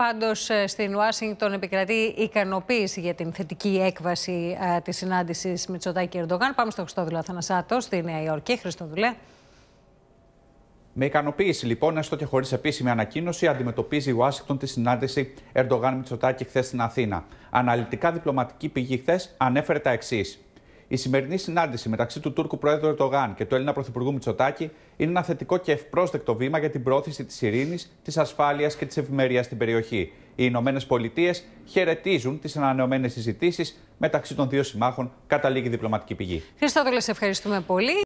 Πάντως ε, στην Ουάσιγκτον επικρατεί ικανοποίηση για την θετική έκβαση ε, της συνάντησης με και Ερντογάν. Πάμε στο Χριστόδουλο Αθανασάτο στη Νέα Υόρκη. Χριστόδουλε. Με ικανοποίηση λοιπόν, έστω και χωρίς επίσημη ανακοίνωση, αντιμετωπίζει η Ουάσιγκτον τη συνάντηση Ερντογάν Μητσοτάκη χθες στην Αθήνα. Αναλυτικά διπλωματική πηγή χθες ανέφερε τα εξής. Η σημερινή συνάντηση μεταξύ του Τούρκου Πρόεδρου Ερτογάν και του Έλληνα Πρωθυπουργού Μητσοτάκη είναι ένα θετικό και ευπρόσδεκτο βήμα για την πρόθεση της ειρήνης, της ασφάλειας και της ευημερίας στην περιοχή. Οι Ηνωμένες Πολιτείες χαιρετίζουν τις ανανεωμένες συζητήσεις μεταξύ των δύο συμμάχων, καταλήγει διπλωματική πηγή. Χριστόδουλε, ευχαριστούμε πολύ.